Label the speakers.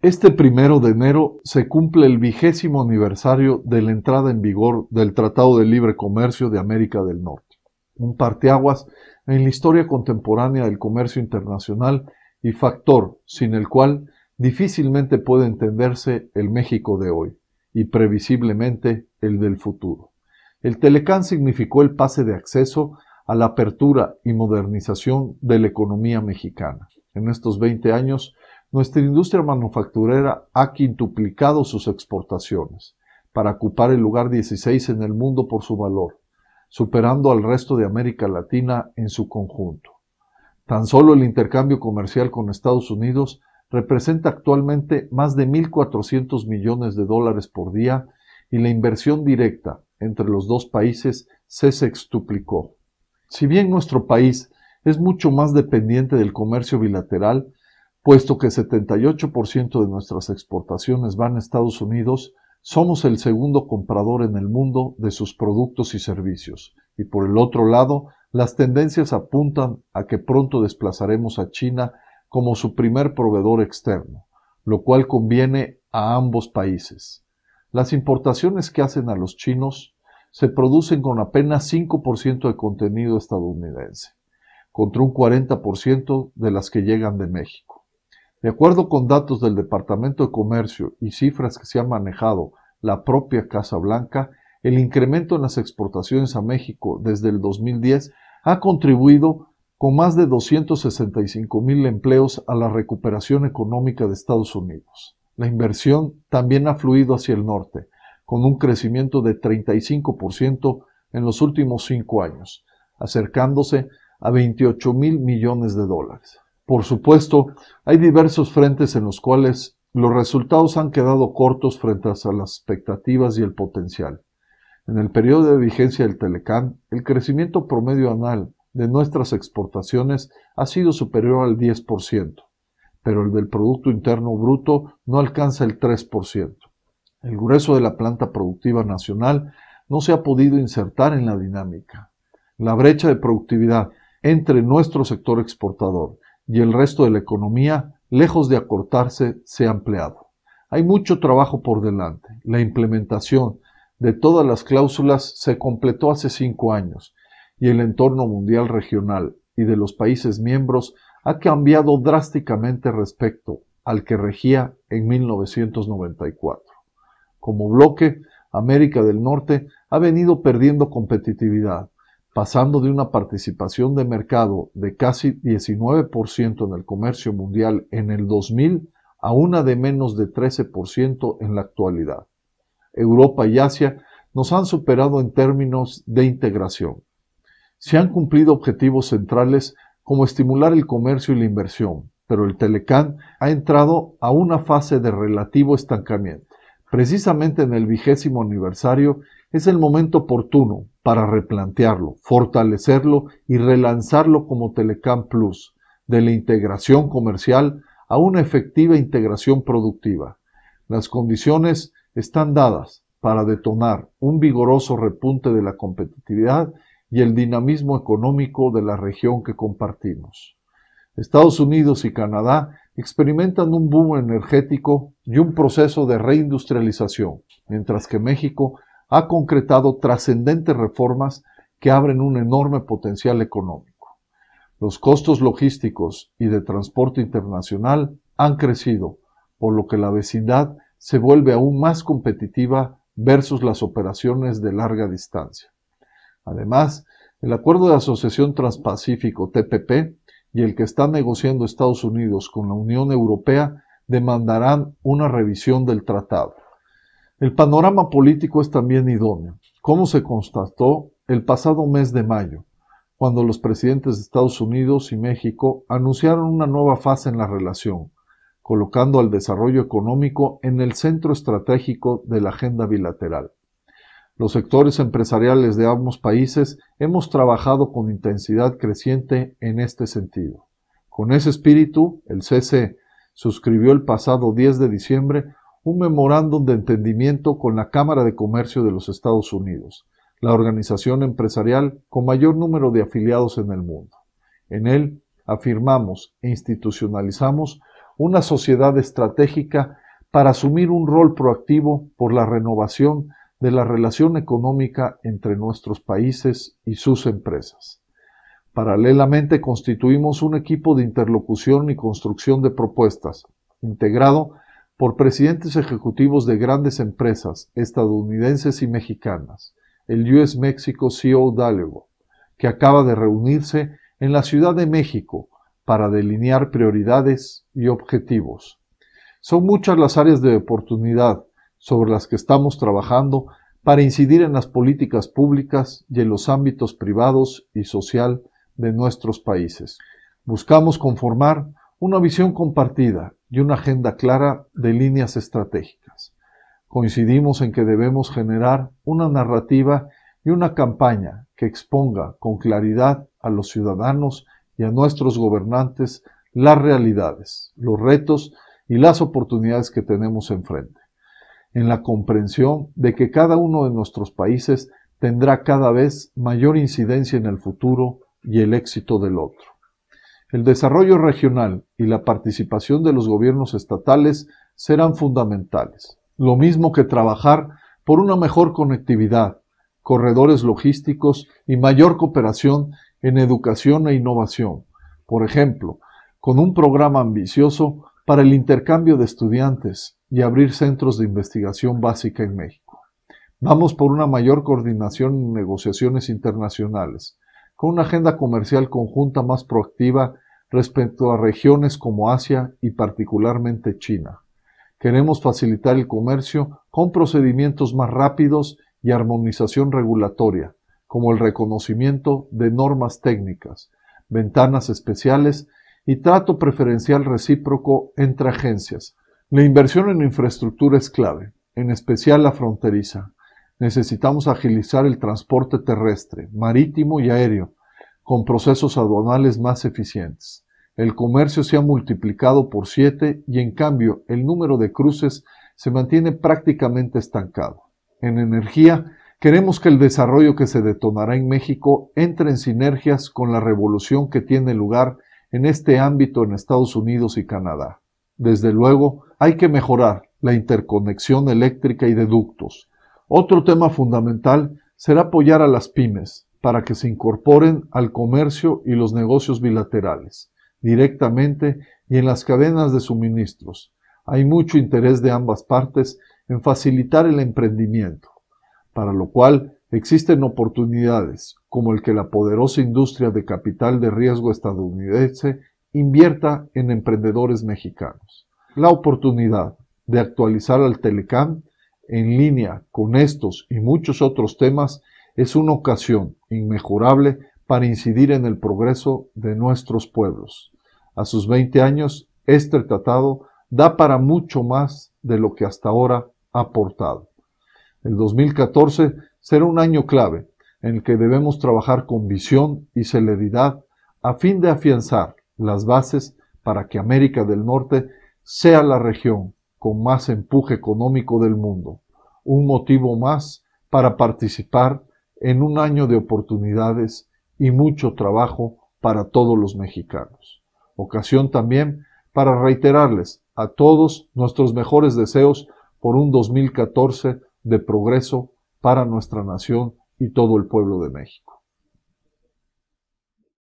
Speaker 1: Este primero de enero se cumple el vigésimo aniversario de la entrada en vigor del Tratado de Libre Comercio de América del Norte, un parteaguas en la historia contemporánea del comercio internacional y factor sin el cual difícilmente puede entenderse el México de hoy y previsiblemente el del futuro. El Telecán significó el pase de acceso a la apertura y modernización de la economía mexicana. En estos 20 años, nuestra industria manufacturera ha quintuplicado sus exportaciones para ocupar el lugar 16 en el mundo por su valor, superando al resto de América Latina en su conjunto. Tan solo el intercambio comercial con Estados Unidos representa actualmente más de 1.400 millones de dólares por día y la inversión directa entre los dos países se sextuplicó. Si bien nuestro país es mucho más dependiente del comercio bilateral, Puesto que 78% de nuestras exportaciones van a Estados Unidos, somos el segundo comprador en el mundo de sus productos y servicios. Y por el otro lado, las tendencias apuntan a que pronto desplazaremos a China como su primer proveedor externo, lo cual conviene a ambos países. Las importaciones que hacen a los chinos se producen con apenas 5% de contenido estadounidense, contra un 40% de las que llegan de México. De acuerdo con datos del Departamento de Comercio y cifras que se ha manejado la propia Casa Blanca, el incremento en las exportaciones a México desde el 2010 ha contribuido con más de 265 mil empleos a la recuperación económica de Estados Unidos. La inversión también ha fluido hacia el norte, con un crecimiento de 35% en los últimos cinco años, acercándose a 28 mil millones de dólares. Por supuesto, hay diversos frentes en los cuales los resultados han quedado cortos frente a las expectativas y el potencial. En el periodo de vigencia del Telecán, el crecimiento promedio anual de nuestras exportaciones ha sido superior al 10%, pero el del Producto Interno Bruto no alcanza el 3%. El grueso de la planta productiva nacional no se ha podido insertar en la dinámica. La brecha de productividad entre nuestro sector exportador y el resto de la economía, lejos de acortarse, se ha ampliado. Hay mucho trabajo por delante. La implementación de todas las cláusulas se completó hace cinco años y el entorno mundial regional y de los países miembros ha cambiado drásticamente respecto al que regía en 1994. Como bloque, América del Norte ha venido perdiendo competitividad, pasando de una participación de mercado de casi 19% en el comercio mundial en el 2000 a una de menos de 13% en la actualidad. Europa y Asia nos han superado en términos de integración. Se han cumplido objetivos centrales como estimular el comercio y la inversión, pero el Telecán ha entrado a una fase de relativo estancamiento. Precisamente en el vigésimo aniversario es el momento oportuno para replantearlo, fortalecerlo y relanzarlo como Telecam Plus, de la integración comercial a una efectiva integración productiva. Las condiciones están dadas para detonar un vigoroso repunte de la competitividad y el dinamismo económico de la región que compartimos. Estados Unidos y Canadá experimentan un boom energético y un proceso de reindustrialización, mientras que México ha concretado trascendentes reformas que abren un enorme potencial económico. Los costos logísticos y de transporte internacional han crecido, por lo que la vecindad se vuelve aún más competitiva versus las operaciones de larga distancia. Además, el acuerdo de asociación transpacífico TPP y el que están negociando Estados Unidos con la Unión Europea demandarán una revisión del tratado. El panorama político es también idóneo, como se constató el pasado mes de mayo, cuando los presidentes de Estados Unidos y México anunciaron una nueva fase en la relación, colocando al desarrollo económico en el centro estratégico de la agenda bilateral. Los sectores empresariales de ambos países hemos trabajado con intensidad creciente en este sentido. Con ese espíritu, el CC suscribió el pasado 10 de diciembre un memorándum de entendimiento con la Cámara de Comercio de los Estados Unidos, la organización empresarial con mayor número de afiliados en el mundo. En él afirmamos e institucionalizamos una sociedad estratégica para asumir un rol proactivo por la renovación de la relación económica entre nuestros países y sus empresas. Paralelamente constituimos un equipo de interlocución y construcción de propuestas, integrado por presidentes ejecutivos de grandes empresas estadounidenses y mexicanas, el US Mexico CEO Dialogue, que acaba de reunirse en la Ciudad de México para delinear prioridades y objetivos. Son muchas las áreas de oportunidad sobre las que estamos trabajando para incidir en las políticas públicas y en los ámbitos privados y social de nuestros países. Buscamos conformar una visión compartida y una agenda clara de líneas estratégicas. Coincidimos en que debemos generar una narrativa y una campaña que exponga con claridad a los ciudadanos y a nuestros gobernantes las realidades, los retos y las oportunidades que tenemos enfrente, en la comprensión de que cada uno de nuestros países tendrá cada vez mayor incidencia en el futuro y el éxito del otro. El desarrollo regional y la participación de los gobiernos estatales serán fundamentales, lo mismo que trabajar por una mejor conectividad, corredores logísticos y mayor cooperación en educación e innovación, por ejemplo, con un programa ambicioso para el intercambio de estudiantes y abrir centros de investigación básica en México. Vamos por una mayor coordinación en negociaciones internacionales, con una agenda comercial conjunta más proactiva respecto a regiones como Asia y particularmente China. Queremos facilitar el comercio con procedimientos más rápidos y armonización regulatoria, como el reconocimiento de normas técnicas, ventanas especiales y trato preferencial recíproco entre agencias. La inversión en infraestructura es clave, en especial la fronteriza, Necesitamos agilizar el transporte terrestre, marítimo y aéreo, con procesos aduanales más eficientes. El comercio se ha multiplicado por siete y en cambio el número de cruces se mantiene prácticamente estancado. En energía, queremos que el desarrollo que se detonará en México entre en sinergias con la revolución que tiene lugar en este ámbito en Estados Unidos y Canadá. Desde luego, hay que mejorar la interconexión eléctrica y de ductos, otro tema fundamental será apoyar a las pymes para que se incorporen al comercio y los negocios bilaterales, directamente y en las cadenas de suministros. Hay mucho interés de ambas partes en facilitar el emprendimiento, para lo cual existen oportunidades, como el que la poderosa industria de capital de riesgo estadounidense invierta en emprendedores mexicanos. La oportunidad de actualizar al Telecam en línea con estos y muchos otros temas es una ocasión inmejorable para incidir en el progreso de nuestros pueblos. A sus 20 años, este tratado da para mucho más de lo que hasta ahora ha aportado. El 2014 será un año clave en el que debemos trabajar con visión y celeridad a fin de afianzar las bases para que América del Norte sea la región con más empuje económico del mundo, un motivo más para participar en un año de oportunidades y mucho trabajo para todos los mexicanos. Ocasión también para reiterarles a todos nuestros mejores deseos por un 2014 de progreso para nuestra nación y todo el pueblo de México.